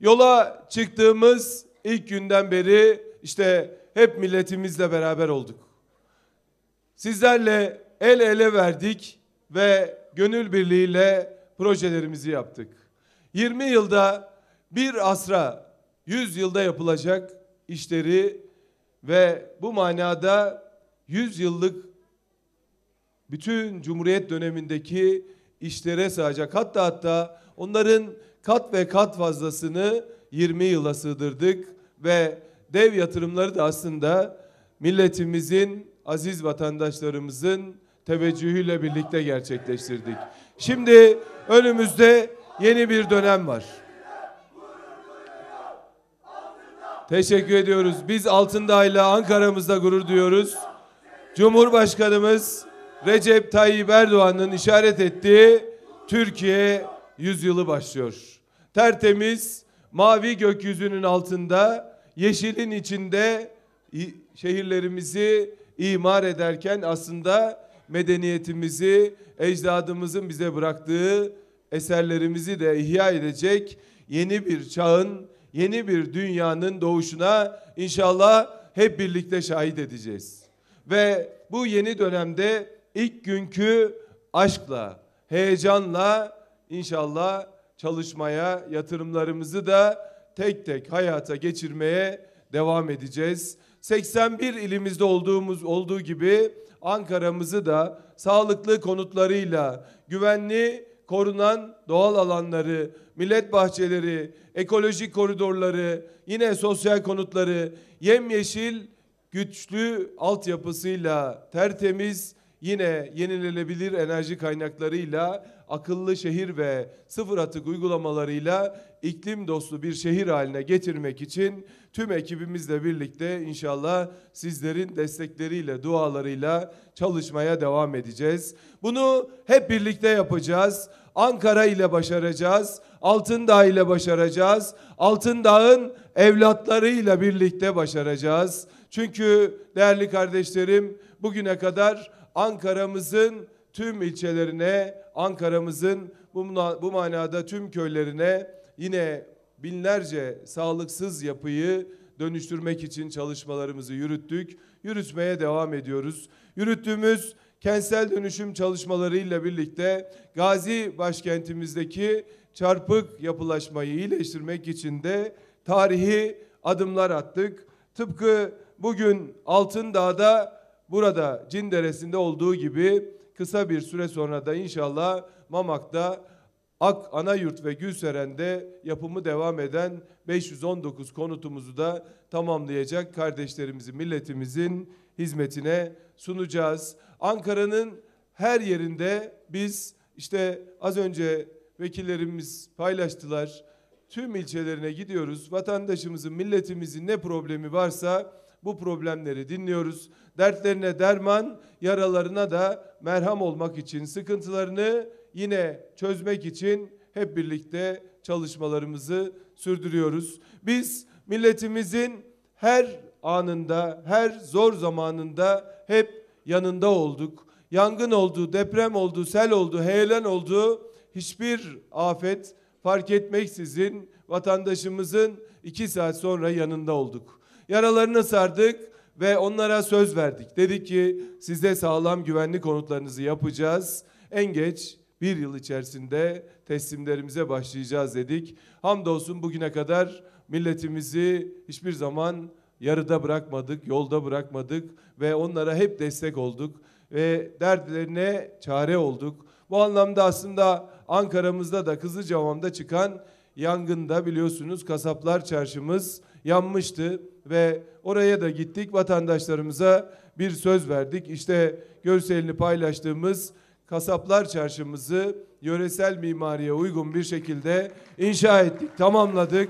Yola çıktığımız ilk günden beri işte hep milletimizle beraber olduk. Sizlerle el ele verdik ve gönül birliğiyle projelerimizi yaptık. 20 yılda bir asra 100 yılda yapılacak işleri ve bu manada 100 yıllık bütün Cumhuriyet dönemindeki işlere sığacak. Hatta hatta onların kat ve kat fazlasını 20 yıla sığdırdık ve dev yatırımları da aslında milletimizin, aziz vatandaşlarımızın teveccühüyle birlikte gerçekleştirdik. Şimdi önümüzde yeni bir dönem var. Teşekkür ediyoruz. Biz Altındağ'la Ankara'mızda gurur duyuyoruz. Cumhurbaşkanımız Recep Tayyip Erdoğan'ın işaret ettiği Türkiye yüzyılı başlıyor. Tertemiz mavi gökyüzünün altında, yeşilin içinde şehirlerimizi imar ederken aslında medeniyetimizi, ecdadımızın bize bıraktığı eserlerimizi de ihya edecek yeni bir çağın, yeni bir dünyanın doğuşuna inşallah hep birlikte şahit edeceğiz. Ve bu yeni dönemde ilk günkü aşkla, heyecanla İnşallah çalışmaya, yatırımlarımızı da tek tek hayata geçirmeye devam edeceğiz. 81 ilimizde olduğumuz olduğu gibi Ankara'mızı da sağlıklı konutlarıyla, güvenli korunan doğal alanları, millet bahçeleri, ekolojik koridorları, yine sosyal konutları, yemyeşil güçlü altyapısıyla tertemiz yine yenilenebilir enerji kaynaklarıyla, akıllı şehir ve sıfır atık uygulamalarıyla iklim dostu bir şehir haline getirmek için tüm ekibimizle birlikte inşallah sizlerin destekleriyle, dualarıyla çalışmaya devam edeceğiz. Bunu hep birlikte yapacağız. Ankara ile başaracağız. Altındağ ile başaracağız. Altındağ'ın evlatlarıyla birlikte başaracağız. Çünkü değerli kardeşlerim bugüne kadar Ankara'mızın tüm ilçelerine, Ankara'mızın bu, bu manada tüm köylerine yine binlerce sağlıksız yapıyı dönüştürmek için çalışmalarımızı yürüttük. Yürütmeye devam ediyoruz. Yürüttüğümüz kentsel dönüşüm çalışmalarıyla birlikte Gazi başkentimizdeki çarpık yapılaşmayı iyileştirmek için de tarihi adımlar attık. Tıpkı bugün Altındağ'da burada Cin Deresi'nde olduğu gibi kısa bir süre sonra da inşallah Mamak'ta Ak Anayurt ve Gülseren'de yapımı devam eden 519 konutumuzu da tamamlayacak kardeşlerimizi, milletimizin hizmetine sunacağız. Ankara'nın her yerinde biz işte az önce vekillerimiz paylaştılar. Tüm ilçelerine gidiyoruz. Vatandaşımızın, milletimizin ne problemi varsa bu problemleri dinliyoruz. Dertlerine derman, yaralarına da merham olmak için, sıkıntılarını yine çözmek için hep birlikte çalışmalarımızı sürdürüyoruz. Biz milletimizin her anında, her zor zamanında hep yanında olduk. Yangın oldu, deprem oldu, sel oldu, heyelan oldu. Hiçbir afet fark etmeksizin vatandaşımızın iki saat sonra yanında olduk. Yaralarını sardık ve onlara söz verdik. Dedik ki size sağlam güvenli konutlarınızı yapacağız. En geç bir yıl içerisinde teslimlerimize başlayacağız dedik. Hamdolsun bugüne kadar milletimizi hiçbir zaman yarıda bırakmadık, yolda bırakmadık ve onlara hep destek olduk ve dertlerine çare olduk. Bu anlamda aslında Ankara'mızda da Kızılcahamam'da çıkan yangında biliyorsunuz kasaplar çarşımız yanmıştı ve oraya da gittik vatandaşlarımıza bir söz verdik. İşte görselini paylaştığımız kasaplar çarşımızı yöresel mimariye uygun bir şekilde inşa ettik, tamamladık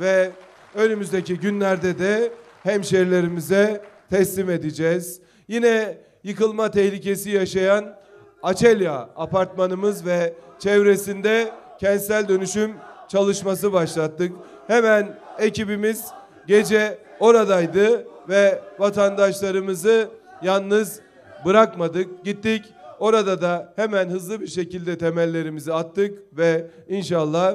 ve önümüzdeki günlerde de hemşerilerimize teslim edeceğiz. Yine yıkılma tehlikesi yaşayan Açelya apartmanımız ve çevresinde kentsel dönüşüm çalışması başlattık. Hemen ekibimiz gece oradaydı ve vatandaşlarımızı yalnız bırakmadık. Gittik orada da hemen hızlı bir şekilde temellerimizi attık ve inşallah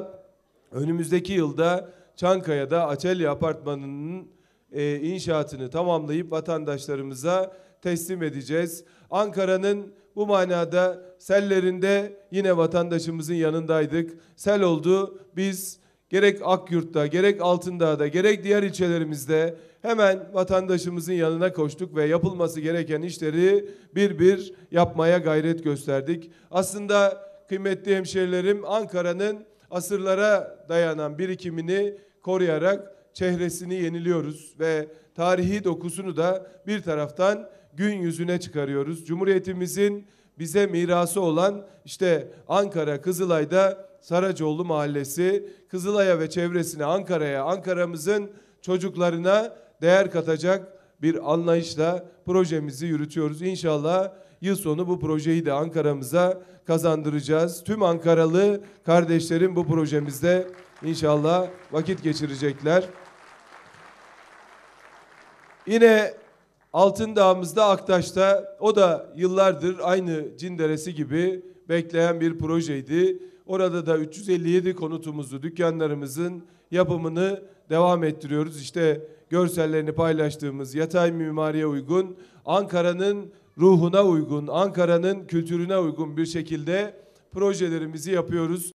önümüzdeki yılda Çankaya'da Açelya Apartmanı'nın e, inşaatını tamamlayıp vatandaşlarımıza teslim edeceğiz. Ankara'nın bu manada sellerinde yine vatandaşımızın yanındaydık. Sel oldu. Biz gerek Akyurt'ta, gerek Altındağ'da, gerek diğer ilçelerimizde hemen vatandaşımızın yanına koştuk ve yapılması gereken işleri bir bir yapmaya gayret gösterdik. Aslında kıymetli hemşerilerim Ankara'nın asırlara dayanan birikimini koruyarak çehresini yeniliyoruz ve tarihi dokusunu da bir taraftan gün yüzüne çıkarıyoruz. Cumhuriyetimizin bize mirası olan işte Ankara Kızılay'da Saracoğlu Mahallesi, Kızılay'a ve çevresine Ankara'ya, Ankara'mızın çocuklarına değer katacak bir anlayışla projemizi yürütüyoruz. İnşallah yıl sonu bu projeyi de Ankara'mıza kazandıracağız. Tüm Ankaralı kardeşlerim bu projemizde inşallah vakit geçirecekler. Yine Altındağ'ımızda Aktaş'ta o da yıllardır aynı Cinderesi gibi bekleyen bir projeydi. Orada da 357 konutumuzu, dükkanlarımızın yapımını devam ettiriyoruz. İşte görsellerini paylaştığımız yatay mimariye uygun, Ankara'nın ruhuna uygun, Ankara'nın kültürüne uygun bir şekilde projelerimizi yapıyoruz.